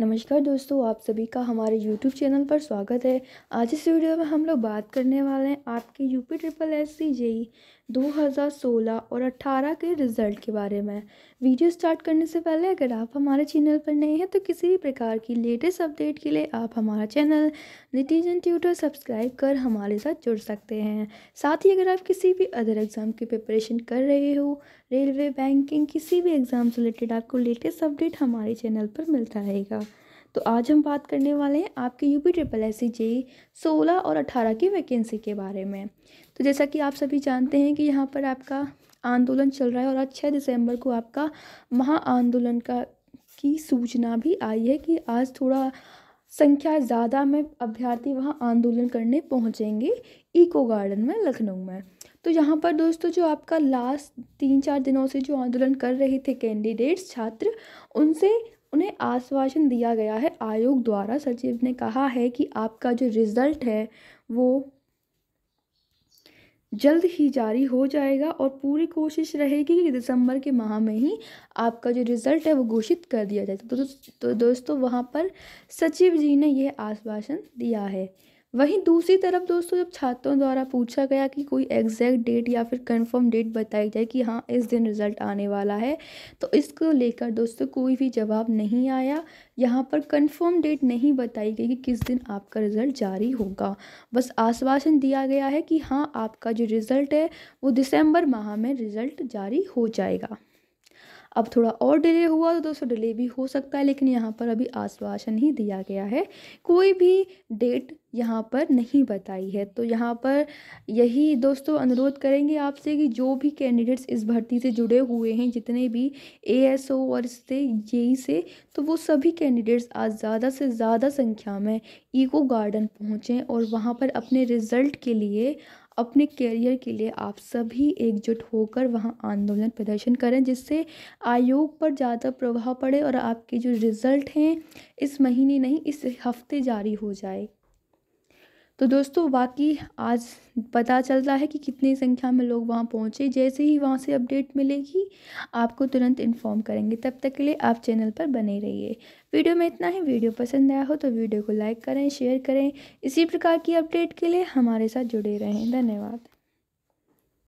नमस्कार दोस्तों आप सभी का हमारे यूट्यूब चैनल पर स्वागत है आज इस वीडियो में हम लोग बात करने वाले हैं आपके UP triple S C JE सोलह और 18 के रिज़ल्ट के बारे में वीडियो स्टार्ट करने से पहले अगर आप हमारे चैनल पर नए हैं तो किसी भी प्रकार की लेटेस्ट अपडेट के लिए आप हमारा चैनल नितिजन ट्यूटर सब्सक्राइब कर हमारे साथ जुड़ सकते हैं साथ ही अगर आप किसी भी अदर एग्ज़ाम की प्रिपरेशन कर रहे हो रेलवे बैंकिंग किसी भी एग्ज़ाम से रिलेटेड आपको लेटेस्ट अपडेट हमारे चैनल पर मिलता रहेगा तो आज हम बात करने वाले हैं आपके UP triple S C J सोलह और अठारह की वैकेंसी के बारे में तो जैसा कि आप सभी जानते हैं कि यहाँ पर आपका आंदोलन चल रहा है और आज छः दिसंबर को आपका महा आंदोलन का की सूचना भी आई है कि आज थोड़ा संख्या ज़्यादा में अभ्यर्थी वहाँ आंदोलन करने पहुँचेंगे इको गार्डन में लखनऊ में तो यहाँ पर दोस्तों जो आपका लास्ट तीन चार दिनों से जो आंदोलन कर रहे थे कैंडिडेट्स छात्र उनसे आश्वासन दिया गया है आयोग द्वारा सचिव ने कहा है कि आपका जो रिज़ल्ट है वो जल्द ही जारी हो जाएगा और पूरी कोशिश रहेगी कि दिसंबर के माह में ही आपका जो रिज़ल्ट है वो घोषित कर दिया जाए तो, तो, तो दोस्तों वहाँ पर सचिव जी ने यह आश्वासन दिया है वहीं दूसरी तरफ दोस्तों जब छात्रों द्वारा पूछा गया कि कोई एग्जैक्ट डेट या फिर कंफर्म डेट बताई जाए कि हाँ इस दिन रिज़ल्ट आने वाला है तो इसको लेकर दोस्तों कोई भी जवाब नहीं आया यहाँ पर कंफर्म डेट नहीं बताई गई कि किस दिन आपका रिज़ल्ट जारी होगा बस आश्वासन दिया गया है कि हाँ आपका जो रिज़ल्ट है वो दिसंबर माह में रिज़ल्ट जारी हो जाएगा अब थोड़ा और डिले हुआ तो दोस्तों डिले भी हो सकता है लेकिन यहाँ पर अभी आश्वासन ही दिया गया है कोई भी डेट यहाँ पर नहीं बताई है तो यहाँ पर यही दोस्तों अनुरोध करेंगे आपसे कि जो भी कैंडिडेट्स इस भर्ती से जुड़े हुए हैं जितने भी एएसओ और इससे जेई e से तो वो सभी कैंडिडेट्स आज ज़्यादा से ज़्यादा संख्या में ईको गार्डन पहुँचें और वहाँ पर अपने रिज़ल्ट के लिए अपने कैरियर के लिए आप सभी एकजुट होकर वहाँ आंदोलन प्रदर्शन करें जिससे आयोग पर ज़्यादा प्रभाव पड़े और आपके जो रिज़ल्ट हैं इस महीने नहीं इस हफ्ते जारी हो जाए तो दोस्तों बाकी आज पता चलता है कि कितनी संख्या में लोग वहाँ पहुँचे जैसे ही वहाँ से अपडेट मिलेगी आपको तुरंत इन्फॉर्म करेंगे तब तक के लिए आप चैनल पर बने रहिए वीडियो में इतना ही वीडियो पसंद आया हो तो वीडियो को लाइक करें शेयर करें इसी प्रकार की अपडेट के लिए हमारे साथ जुड़े रहें धन्यवाद